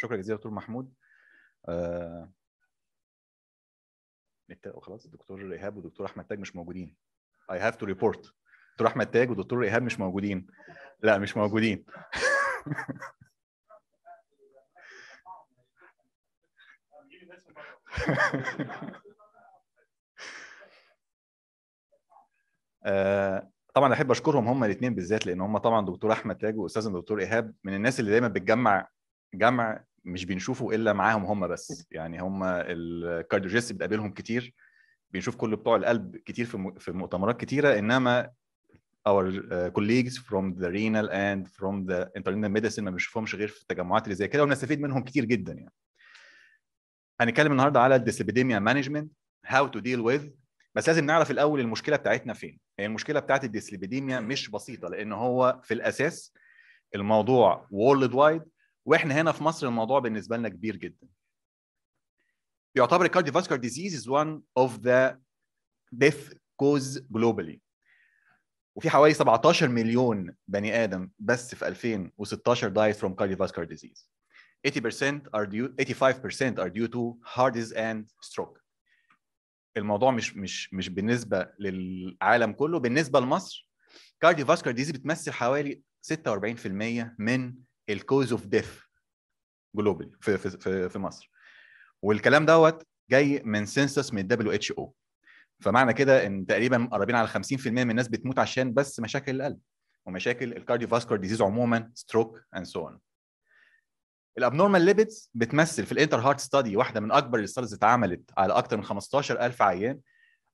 شكرا جزيلا دكتور محمود آه... خلاص الدكتور ايهاب والدكتور احمد تاج مش موجودين اي هاف تو ريبورت دكتور احمد تاج ودكتور ايهاب مش موجودين لا مش موجودين آه، طبعا احب اشكرهم هم الاثنين بالذات لان هم طبعا دكتور احمد تاج واستاذنا دكتور ايهاب من الناس اللي دايما بتجمع جمع مش بنشوفه الا معاهم هم بس يعني هم الكارديوجيست بتقابلهم كتير بنشوف كل بتوع القلب كتير في في مؤتمرات كتيره انما our آه، colleagues from the renal and from the internal medicine ما بنشوفهمش غير في التجمعات اللي زي كده ونستفيد منهم كتير جدا يعني هنتكلم النهارده على الديسبيديميا مانجمنت هاو تو ديل ويز بس لازم نعرف الاول المشكله بتاعتنا فين هي يعني المشكله بتاعت الديسليبيديميا مش بسيطه لان هو في الاساس الموضوع وورلد وايد واحنا هنا في مصر الموضوع بالنسبه لنا كبير جدا يعتبر فاسكولار ديزيز is one of the death كوز globally وفي حوالي 17 مليون بني ادم بس في 2016 فروم from cardiovascular disease 80% are due 85% are due to heart disease and stroke الموضوع مش مش مش بالنسبه للعالم كله بالنسبه لمصر cardiovascular disease بتمثل حوالي 46% من الكوز اوف ديث جلوبال في, في, في, مصر والكلام دوت جاي من سنسس من الدبليو اتش او فمعنى كده ان تقريبا قريبين على 50% من الناس بتموت عشان بس مشاكل القلب ومشاكل الكارديو فاسكولار ديزيز عموما ستروك اند سو اون الابنورمال ليبيدز بتمثل في الانتر هارت ستادي واحده من اكبر الاستاديز اتعملت على اكثر من 15000 عيان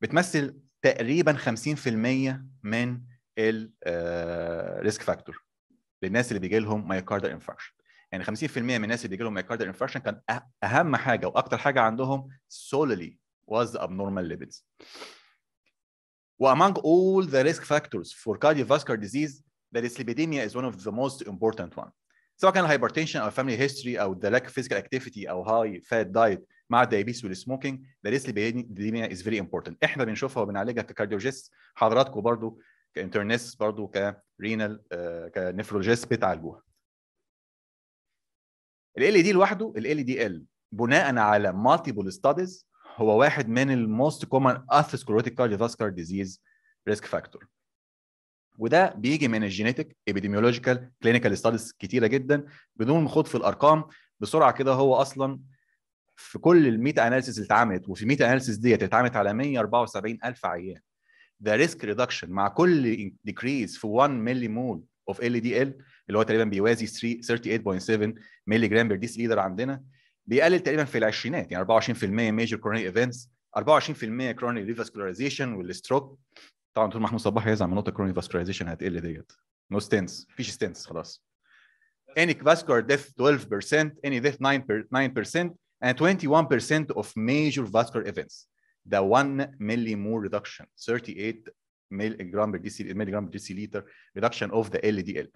بتمثل تقريبا 50% من الريسك فاكتور آه، للناس اللي بيجي لهم مايوكاردر انفكشن يعني 50% من الناس اللي بيجي لهم مايوكاردر انفكشن كان أه-، اهم حاجه واكتر حاجه عندهم سوليلي was the abnormal lipids وamong all the risk factors for cardiovascular disease that is lipidemia is one of the most important one سواء كان الهايبرتنشن او الفاميلي هيستوري او the lack of physical activity او high fat diet مع الدايابيس والسموكينج ذا risk lipidemia is very important احنا بنشوفها وبنعالجها ككارديوجيست حضراتكم برضو كانترنس برضو كرينال آه، كنفرولوجيست بتعالجوها ال دي e لوحده ال دي ال e بناء على مالتيبل ستاديز هو واحد من الموست كومن اثيسكلروتيك كارديوفاسكولار ديزيز ريسك فاكتور وده بيجي من الجينيتك ابيديميولوجيكال كلينيكال ستاديز كتيره جدا بدون خوض في الارقام بسرعه كده هو اصلا في كل الميتا اناليسيز اللي اتعملت وفي الميتا اناليسيز ديت اتعملت على 174000 عيان ذا ريسك ريدكشن مع كل ديكريز في 1 ملي مول اوف ال دي ال اللي هو تقريبا بيوازي 38.7 ملي جرام بير ديس ليدر عندنا بيقلل تقريبا في العشرينات يعني 24% ميجر كورونري ايفنتس 24% كورونري ريفاسكولاريزيشن والستروك طبعا طول محمود صباح هيزعل من نقطه كورونري فاسكولاريزيشن هتقل ديت نو ستنس مفيش ستنس خلاص any vascular death 12%, any death 9% and 21% of major vascular events. the 1 millimole reduction, 38 milligram per سي milligram ريدكشن deciliter reduction of the LDL.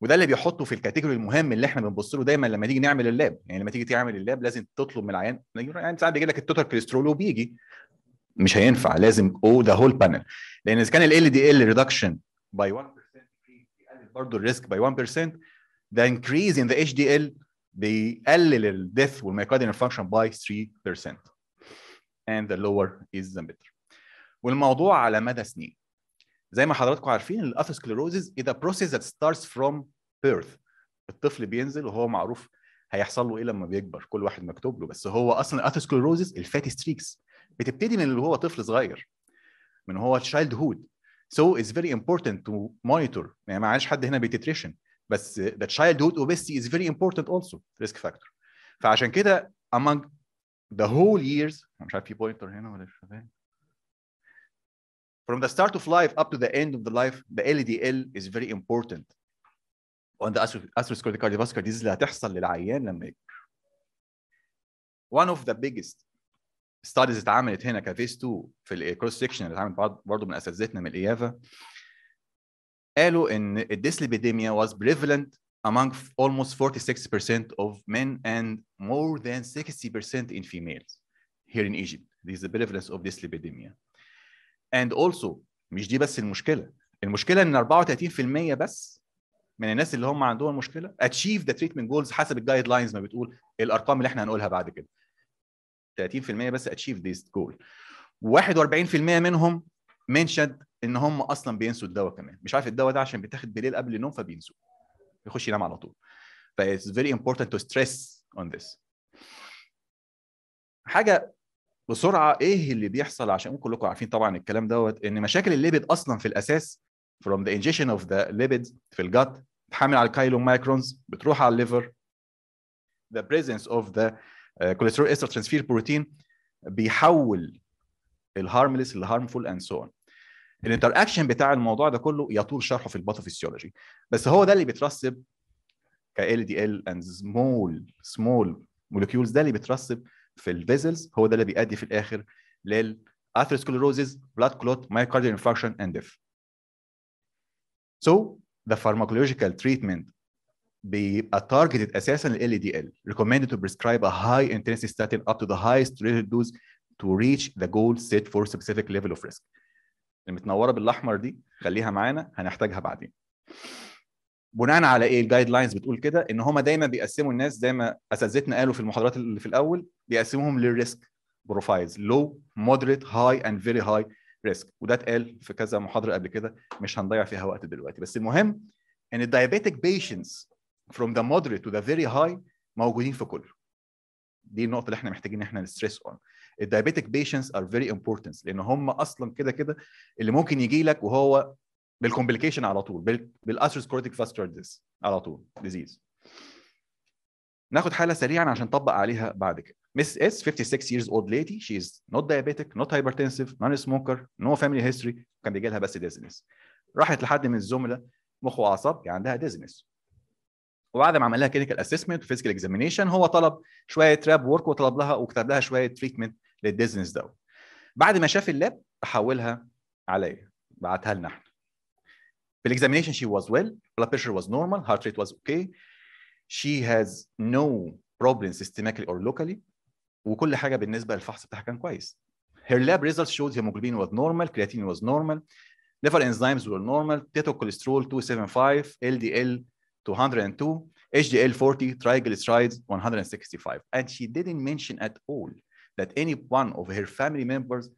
وده اللي بيحطه في الكاتيجوري المهم اللي احنا بنبص له دايما لما نيجي نعمل اللاب، يعني لما تيجي تعمل اللاب لازم تطلب من العيان يعني ساعات بيجي لك التوتال كوليسترول وبيجي مش هينفع لازم او ذا هول بانل لان اذا كان ال دي ال ريدكشن باي 1% برضه الريسك باي 1% ذا انكريز ان ذا اتش دي ال بيقلل الديث والميوكارديال فانكشن باي 3% and the lower is the better والموضوع على مدى سنين زي ما حضراتكم عارفين الاثيسكليروزز is a process that starts from birth الطفل بينزل وهو معروف هيحصل له ايه لما بيكبر كل واحد مكتوب له بس هو اصلا الاثيسكليروزز الفاتي ستريكس بتبتدي من اللي هو طفل صغير من هو تشايلد هود So it's very important to monitor يعني ما عادش حد هنا بيتريشن، بس the childhood obesity is very important also risk factor فعشان كده among the whole years مش عارف في بوينتر هنا ولا مش فاهم from the start of life up to the end of the life the LDL is very important on the atherosclerotic cardiovascular disease اللي هتحصل للعيان لما one of the biggest studies اتعملت هنا كفيس 2 في الكروس سيكشن اللي اتعملت برضه من اساتذتنا من الايافا قالوا ان الديسليبيديميا was prevalent among almost 46% of men and more than 60% in females here in Egypt. This is the prevalence of this lipidemia. And also مش دي بس المشكلة المشكلة ان 34% بس من الناس اللي هم عندهم مشكلة achieve the treatment goals حسب الجايد لاينز ما بتقول الارقام اللي احنا هنقولها بعد كده 30% بس achieve this goal و41% منهم mentioned ان هم اصلا بينسوا الدواء كمان مش عارف الدواء ده عشان بيتاخد بالليل قبل النوم فبينسوه يخش ينام على طول ف it's very important to stress on this حاجه بسرعه ايه اللي بيحصل عشان كلكم عارفين طبعا الكلام دوت ان مشاكل الليبيد اصلا في الاساس from the ingestion of the lipids في الجت بتحمل على الكايلوم مايكرونز بتروح على الليفر the presence of the آه، cholesterol ester transfer protein بيحول الهارملس لهارمفول اند سو اون الانتر اكشن بتاع الموضوع ده كله يطول شرحه في الباثوفيسيولوجي بس هو ده اللي بيترسب ك ال دي ال اند سمول سمول مولكيولز ده اللي بيترسب في الفيزلز هو ده اللي بيؤدي في الاخر لل للارثروسكليروزز بلاد كلوت مايوكارديال انفاركشن اند ديف سو ذا فارماكولوجيكال تريتمنت بيبقى تارجتد اساسا لل LDL recommended to prescribe a high intensity statin up to the highest rated dose to reach the goal set for specific level of risk. المتنوره بالاحمر دي خليها معانا هنحتاجها بعدين بناء على ايه الجايد لاينز بتقول كده ان هم دايما بيقسموا الناس زي ما اساتذتنا قالوا في المحاضرات اللي في الاول بيقسموهم للريسك بروفايلز لو مودريت هاي اند فيري هاي ريسك وده اتقال في كذا محاضره قبل كده مش هنضيع فيها وقت دلوقتي بس المهم ان الدايابيتك بيشنتس فروم ذا مودريت تو ذا فيري هاي موجودين في كله دي النقطه اللي احنا محتاجين ان احنا نستريس اون الدايابيتك بيشنتس ار فيري امبورتنت لان هم اصلا كده كده اللي ممكن يجي لك وهو بالكومبليكيشن على طول بالاسرسكورتيك فاستر ديز على طول ديزيز ناخد حاله سريعا عشان نطبق عليها بعد كده Miss S, 56 years old lady. She is not diabetic, not hypertensive, non-smoker, no family history. كان بيجي لها بس dizziness. راحت لحد من الزملاء مخ واعصاب يعني عندها dizziness. وبعد ما عمل لها كلينيكال اسسمنت وفيزيكال اكزامينيشن هو طلب شويه راب ورك وطلب لها وكتب لها شويه تريتمنت للديزنس دوت بعد ما شاف اللاب حولها عليا بعتها لنا احنا في الاكزامينيشن شي واز ويل بلا بريشر واز نورمال هارت ريت واز اوكي شي هاز نو بروبلم سيستماتيكلي اور لوكالي وكل حاجه بالنسبه للفحص بتاعها كان كويس هير لاب results شوز هيموجلوبين واز نورمال كرياتين واز نورمال ليفر انزيمز وير نورمال تيتو كوليسترول 275 ال 202, HDL40, triglycerides 165. And she didn't mention at all that any one of her family members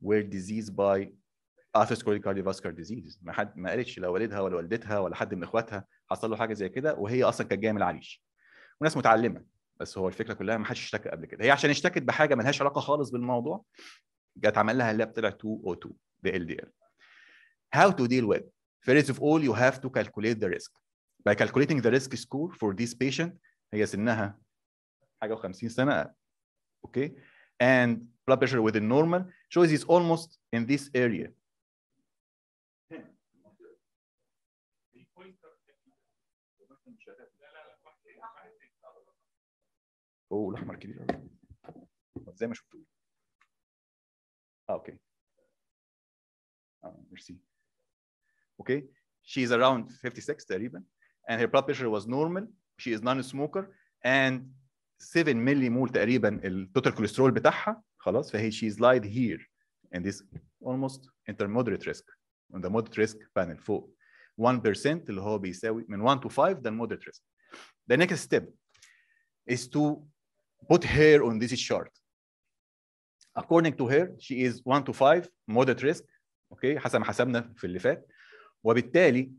were diseased by atherosclerotic cardiovascular disease ما حد ما قالتش لا والدها ولا والدتها ولا حد من اخواتها حصل له حاجه زي كده وهي اصلا كانت جايه من العريش وناس متعلمه بس هو الفكره كلها ما حدش اشتكى قبل كده هي عشان اشتكت بحاجه ملهاش علاقه خالص بالموضوع جت عمل لها اللي طلع 202 o 2 ده LDL how to deal with First of all, you have to calculate the risk. by calculating the risk score for this patient هي سنها حاجه و50 سنه okay and blood pressure within normal shows it's almost in this area اوه الاحمر كبير قوي زي ما شفتوه اه اوكي اه ميرسي اوكي شي از اراوند 56 تقريبا and her blood pressure was normal she is non-smoker and 7 millimole. تقريبا total كوليسترول بتاعها خلاص فهي she is lied here and this almost intermoderate risk on the moderate risk panel فوق 1% اللي هو بيساوي من 1 to 5 ده moderate risk the next step is to put her on this chart according to her she is 1 to 5 moderate risk اوكي okay. حسب ما حسبنا في اللي فات وبالتالي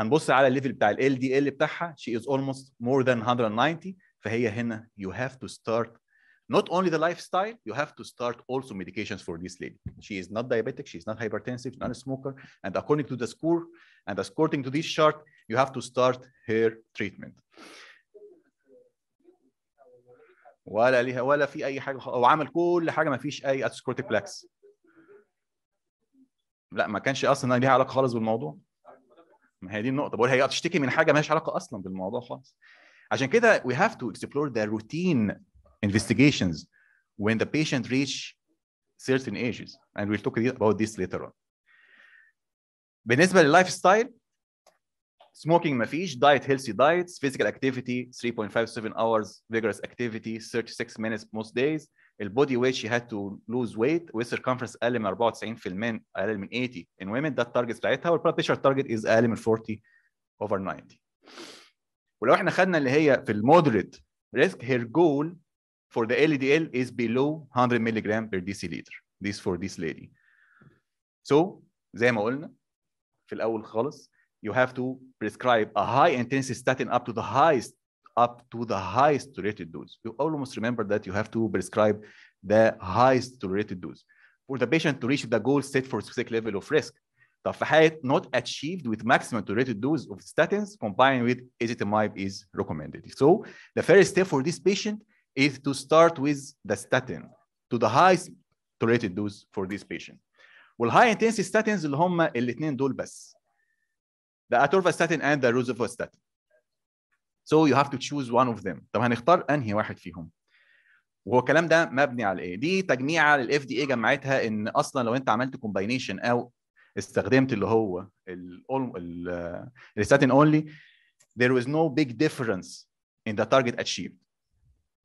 هنبص على الليفل بتاع ال LDL بتاعها she is almost more than 190 فهي هنا you have to start not only the lifestyle you have to start also medications for this lady she is not diabetic she is not hypertensive not a smoker and according to the score and according to this chart you have to start her treatment ولا ليها ولا في اي حاجه هو عمل كل حاجه ما فيش اي اسكروتيك بلاكس لا ما كانش اصلا ليها علاقه خالص بالموضوع ما هي دي النقطه بقول هي تشتكي من حاجه مالهاش علاقه اصلا بالموضوع خالص عشان كده we have to explore the routine investigations when the patient reach certain ages and we'll talk about this later on بالنسبه لللايف ستايل smoking ما فيش diet healthy diets physical activity 3.57 hours vigorous activity 36 minutes most days البودي ويت شي هاد تو لوز ويت والسيركمفرنس اقل من 94 في المن اقل من 80 ان ويمن ده التارجت بتاعتها والبلاد بريشر تارجت از اقل من 40 اوفر 90 ولو احنا خدنا اللي هي في المودريت ريسك هير جول for the LDL is below 100 milligram per deciliter. This for this lady. So زي ما قلنا في الأول خالص you have to prescribe a high intensity statin up to the highest up to the highest tolerated dose. You almost remember that you have to prescribe the highest tolerated dose for the patient to reach the goal set for specific level of risk. The فحالة not achieved with maximum tolerated dose of statins combined with ezetimibe is recommended. So the first step for this patient is to start with the statin to the highest tolerated dose for this patient. Well, high intensity statins اللي هم الاثنين دول The atorvastatin and the rosuvastatin. So you have to choose one of them. طب هنختار انهي واحد فيهم؟ وهو الكلام ده مبني على ايه؟ دي تجميعه للاف دي اي جمعتها ان اصلا لو انت عملت كومباينيشن او استخدمت اللي هو الستاتين اونلي there was no big difference in the target achieved.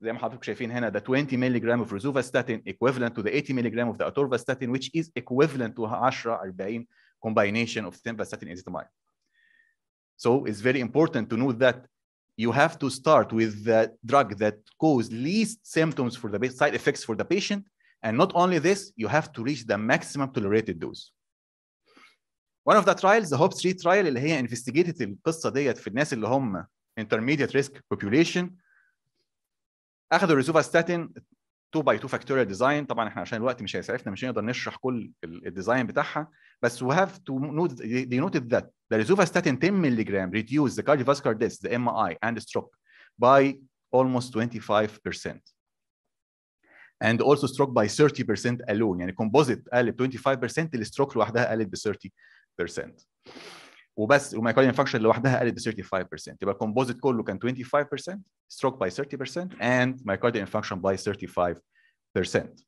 زي ما حضرتك شايفين هنا the 20 mg of rosuvastatin equivalent to the 80 mg of the atorvastatin which is equivalent to 10 40 combination of simvastatin and ezetimibe. So it's very important to know that you have to start with the drug that cause least symptoms for the side effects for the patient. And not only this, you have to reach the maximum tolerated dose. One of the trials, the HOP3 trial اللي هي investigated القصة ديت في الناس اللي هم intermediate risk population اخذوا الريزوفاستاتين 2 by 2 فاكتوريال ديزاين طبعا احنا عشان الوقت مش هيسعفنا مش هنقدر نشرح كل الديزاين بتاعها but we have to note, they noted that the rosuvastatin 10 milligram reduced the cardiovascular deaths, the MI and the stroke by almost 25%. And also stroke by 30% alone. يعني composite قال 25% stroke لوحدها قالت ب 30%. وبس ومايكارديان فانكشن لوحدها قالت ب 35% يبقى الكومبوزيت كله كان 25% stroke by 30% and myocardial infarction by 35%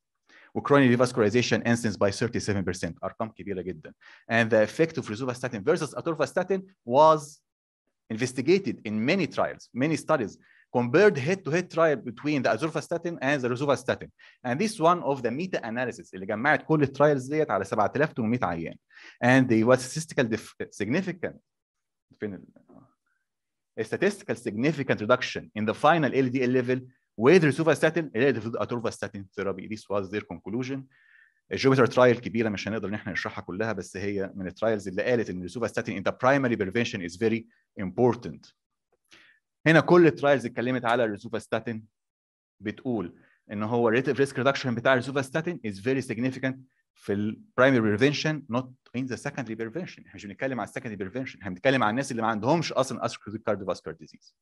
وكروني revascularization incidence by 37% ارقام كبيره جدا and the effect of rosuvastatin versus atorvastatin was investigated in many trials many studies compared head-to-head trial between the atorvastatin and the rosuvastatin and this one of the meta-analysis اللي جمعت كل الترايلز ديت على 7800 عيان and they was statistical significant فين a statistical significant reduction in the final LDL level with rosuvastatin related to atorvastatin therapy this was their conclusion الجوبيتر ترايل كبيره مش هنقدر ان احنا نشرحها كلها بس هي من الترايلز اللي قالت ان الروسوفاستاتين ان ذا برايمري بريفنشن از فيري امبورتنت هنا كل الترايلز اتكلمت على الروسوفاستاتين بتقول ان هو ريتيف ريسك ريدكشن بتاع الروسوفاستاتين از فيري سيجنيفيكانت في البرايمري بريفنشن نوت ان ذا سكندري بريفنشن احنا مش بنتكلم على السكندري بريفنشن احنا بنتكلم على الناس اللي ما عندهمش اصلا اسكروتيك كارديوفاسكولار ديزيز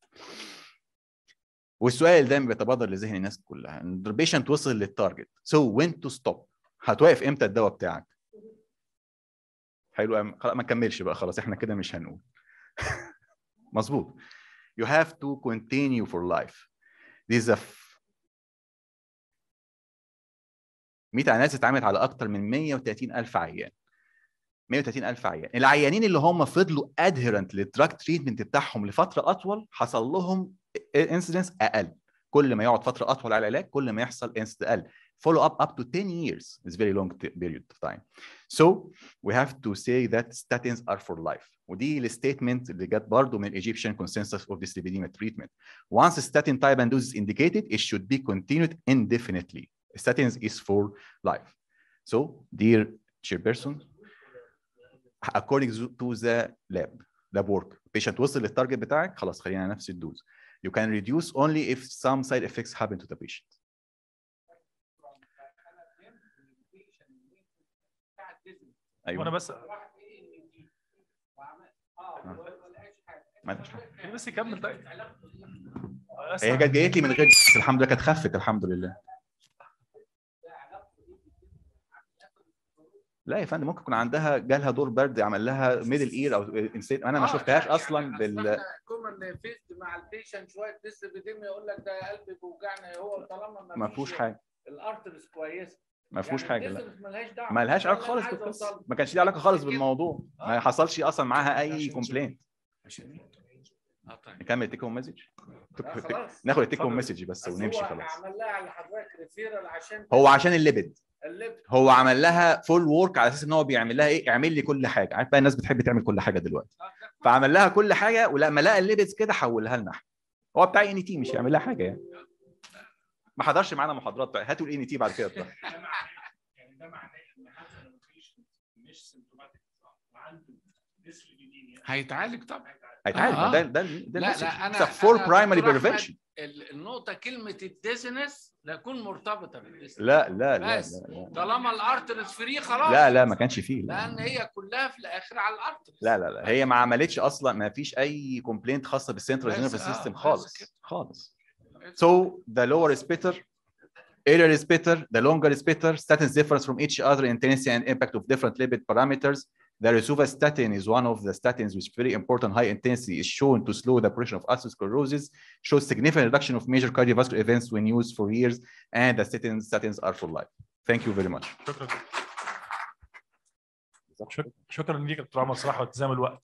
والسؤال دايما بيتبادر لذهن الناس كلها ان البيشنت وصل للتارجت سو وين تو ستوب هتوقف امتى الدواء بتاعك حلو ما نكملش بقى خلاص احنا كده مش هنقول مظبوط you have to continue for life this is a 100 ناس اتعملت على اكتر من 130 الف عيان 130 الف عيان العيانين اللي هم فضلوا ادهيرنت للدراج تريتمنت بتاعهم لفتره اطول حصل لهم انسيدنس اقل كل ما يقعد فتره اطول على العلاج كل ما يحصل انسيدنس اقل follow up up to 10 years is very long period of time so we have to say that statins are for life ودي الستيتمنت اللي جت برضه من الايجيبشن consensus of this lipedema treatment once statin type and dose is indicated it should be continued indefinitely statins is for life so dear chairperson according to the lab lab work patient وصل للتارجت بتاعك خلاص خلينا نفس الدوز You can reduce only if some side effects happen to the patient. ايوه بس بس طيب هي كانت جايت لي من غير الحمد لله كانت خفت الحمد لله لا يا فندم ممكن يكون عندها جالها دور برد عمل لها ميدل اير او انسيت انا ما آه، شفتهاش يعني اصلا بال كومن فيست مع البيشنت شويه تست بدم يقول لك ده قلبي بيوجعنا هو طالما ما فيهوش حاجه الارترز كويسه ما فيهوش يعني حاجه لا مالهاش علاقه خالص بالقصه ما كانش ليه علاقه خالص بالموضوع ما حصلش اصلا معاها اي كومبلينت نكمل تيك هوم مسج ناخد التيك هوم مسج بس ونمشي خلاص عمل لها على حضرتك ريفيرال عشان هو عشان الليبد هو عمل لها فول وورك على اساس ان هو بيعمل لها ايه اعمل لي كل حاجه عارف بقى الناس بتحب تعمل كل حاجه دلوقتي آه، فعمل لها كل حاجه ولما لقى الليبتس كده حولها لنا احنا هو بتاع ان تي مش هيعمل لها حاجه يعني ما حضرش معانا محاضرات بقى هاتوا الان تي بعد كده ده يعني يعني. هيتعالج طبعا هيتعالج آه. ده ده ده لا لا انا فور برايمري بريفنشن النقطه كلمه الديزنس لا يكون مرتبطه بالديزنس لا لا لا بس طالما الارترس فري خلاص لا لا ما كانش فيه لا. لان هي كلها في الاخر على الارترس لا لا لا هي ما عملتش اصلا ما فيش اي كومبلينت خاصه بالسنترال نيرفس سيستم خالص خالص So the lower is better, earlier is better, the longer is better, statins difference from each other, intensity and impact of different lipid parameters, The rosuvastatin is one of the statins which very important high intensity is shown to slow the progression of atherosclerosis, shows significant reduction of major cardiovascular events when used for years, and the statins, statins are for life. Thank you very much. شكرا لك دكتور عمر صراحه الوقت